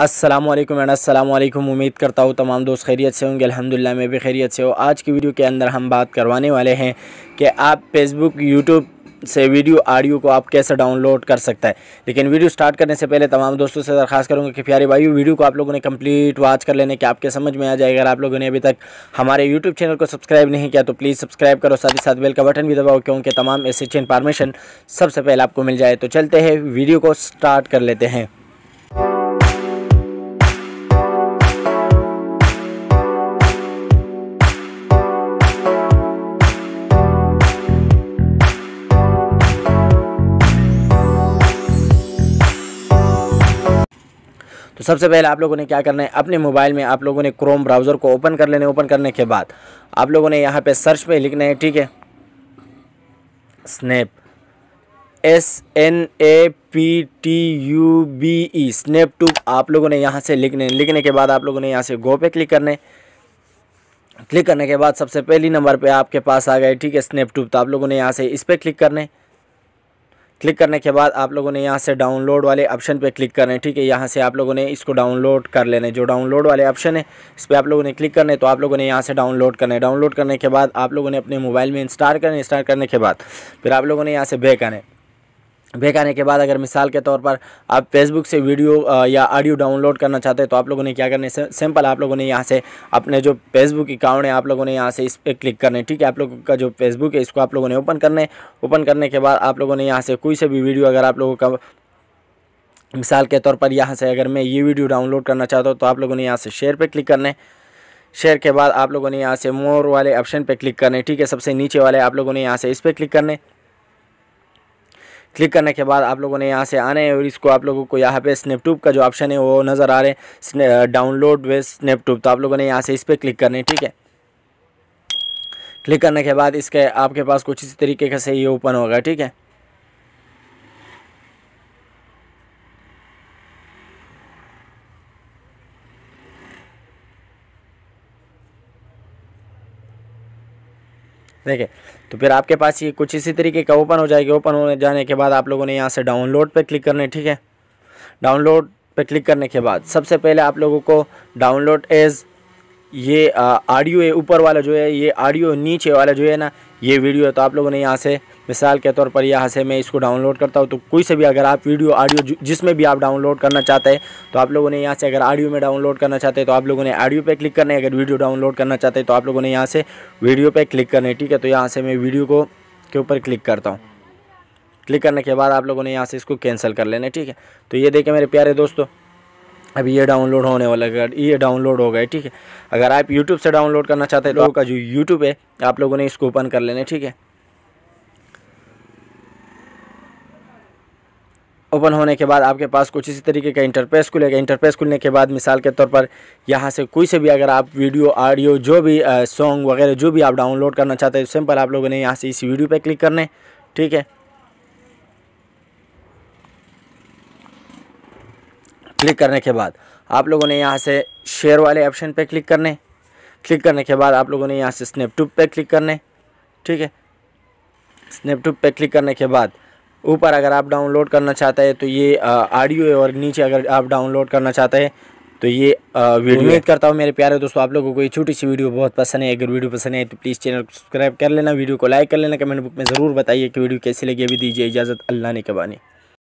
Aslam and अस्सलाम वालेकुम उम्मीद करता हूँ तमाम दोस्त खैरियत से होंगे अल्हम्दुलिल्लाह मैं भी खैरियत से हूँ आज की वीडियो के अंदर हम बात करवाने वाले हैं कि आप फेसबुक यूट्यूब से वीडियो ऑडियो को आप कैसे डाउनलोड कर सकता है लेकिन वीडियो स्टार्ट करने से पहले तमाम दोस्तों से दरख्वास्त करूँगा कि प्यारे भाई वीडियो को आप लोगों ने कंप्लीट वॉच कर लेने के आपके समझ में आ जाएगा अगर आप लोगों ने अभी तक हमारे यूट्यूब चैनल को सब्सक्राइब नहीं किया तो प्लीज़ सब्सक्राइब करो साथ ही साथ बेल का बटन भी दबाओ क्योंकि तमाम ऐसी इन्फॉर्मेशन सबसे पहले आपको मिल जाए तो चलते हैं वीडियो को स्टार्ट कर लेते हैं तो सबसे पहले आप लोगों ने क्या करना है अपने मोबाइल में आप लोगों ने क्रोम ब्राउज़र को ओपन कर लेने ओपन करने के बाद आप लोगों ने यहाँ पर सर्च पे लिखना है ठीक है snap S N A P T U B E SnapTube आप लोगों ने यहाँ से लिखने लिखने के बाद आप लोगों ने यहाँ से गो पे क्लिक करने क्लिक करने के बाद सबसे पहली नंबर पे आपके पास आ गए ठीक है स्नैप टूब तो आप लोगों ने यहाँ से इस पर क्लिक करने क्लिक करने के बाद आप लोगों ने यहाँ से डाउनलोड वाले ऑप्शन पे क्लिक करना है ठीक है यहाँ से आप लोगों ने इसको डाउनलोड कर लेना है जो डाउनलोड वाले ऑप्शन है इस पर आप लोगों ने क्लिक करना है तो आप लोगों ने यहाँ से डाउनलोड करना है डाउनलोड करने के बाद आप लोगों ने अपने मोबाइल में इंस्टार करना है करने के बाद फिर आप लोगों ने यहाँ से बैक आना बैक आने के बाद अगर मिसाल के तौर पर आप फेसबुक से वीडियो या ऑडियो डाउनलोड करना चाहते हैं तो आप लोगों ने क्या करना है सिंपल आप लोगों ने यहाँ से अपने जो फेसबुक अकाउंट है आप लोगों ने यहाँ से इस पर क्लिक करना है ठीक है आप लोगों का जो फेसबुक है इसको आप लोगों ने ओपन करना है ओपन करने के बाद आप लोगों ने यहाँ से कोई से भी वीडियो अगर आप लोगों का मिसाल के तौर पर यहाँ से अगर मैं ये वीडियो डाउनलोड करना चाहता हूँ तो आप लोगों ने यहाँ से शेयर पर क्लिक करना है शेयर के बाद आप लोगों ने यहाँ से मोर वाले ऑप्शन पर क्लिक करना है ठीक है सबसे नीचे वाले आप लोगों ने यहाँ से इस पर क्लिक करना है क्लिक करने के बाद आप लोगों ने यहाँ से आने और इसको आप लोगों को यहाँ पे स्नैपटूब का जो ऑप्शन है वो नज़र आ रहे हैं डाउनलोड वे स्नैपटूब तो आप लोगों ने यहाँ से इस पर क्लिक करना है ठीक है क्लिक करने के बाद इसके आपके पास कुछ इसी तरीके का से ये ओपन होगा ठीक है देखिए तो फिर आपके पास ये कुछ इसी तरीके का ओपन हो जाएगी ओपन होने जाने के बाद आप लोगों ने यहाँ से डाउनलोड पर क्लिक करना है ठीक है डाउनलोड पर क्लिक करने के बाद सबसे पहले आप लोगों को डाउनलोड एज ये ऑडियो है ऊपर वाला जो है ये ऑडियो नीचे वाला जो है ना ये वीडियो है तो आप लोगों ने यहाँ से मिसाल के तौर पर यहाँ से मैं इसको डाउनलोड करता हूँ तो कोई से भी अगर आप वीडियो ऑडियो जिसमें भी आप डाउनलोड करना चाहते हैं तो आप लोगों ने यहाँ से अगर ऑडियो में डाउनलोड करना चाहते हैं तो आप लोगों ने ऑडियो पे क्लिक करना है अगर वीडियो डाउनलोड करना चाहते हैं तो आप लोगों ने यहाँ से वीडियो पर क्लिक करना है ठीक है तो यहाँ से मैं वीडियो को के ऊपर क्लिक करता हूँ क्लिक करने के बाद आप लोगों ने यहाँ से इसको कैंसिल कर लेना ठीक है तो ये देखें मेरे प्यारे दोस्तों अभी ये डाउनलोड होने वाला है अगर ये डाउनलोड हो गए ठीक है अगर आप यूट्यूब से डाउनलोड करना चाहते हैं लोगों का जो यूट्यूब है आप लोगों ने इसको ओपन कर लेना ठीक है ओपन होने के बाद आपके पास कुछ इसी तरीके का इंटरफेस खुलेगा इंटरफेस खुलने के बाद मिसाल के तौर पर यहाँ से कोई से भी अगर आप वीडियो ऑडियो जो भी सॉन्ग वगैरह जो भी आप डाउनलोड करना चाहते हैं सिंपल आप लोगों ने यहाँ से इस वीडियो पर क्लिक करने ठीक है क्लिक करने के बाद आप लोगों ने यहाँ से शेयर वाले ऑप्शन पे क्लिक करने क्लिक करने के बाद आप लोगों ने यहाँ से स्नैपटूब पे क्लिक करने ठीक है स्नैपटूब पे क्लिक करने के बाद ऊपर अगर आप डाउनलोड करना चाहते हैं तो ये ऑडियो है और नीचे अगर आप डाउनलोड करना चाहते हैं तो ये वीडियो उम्मीद करता हूँ मेरे प्यारे दोस्तों आप लोगों को ये छोटी सी वीडियो बहुत पसंद है अगर वीडियो पसंद है तो प्लीज़ चैनल को सब्सक्राइब कर लेना वीडियो को लाइक कर लेना कमेंट बुक में ज़रूर बताइए कि वीडियो कैसी लगी अभी दीजिए इजाज़त अल्लाह ने कबानी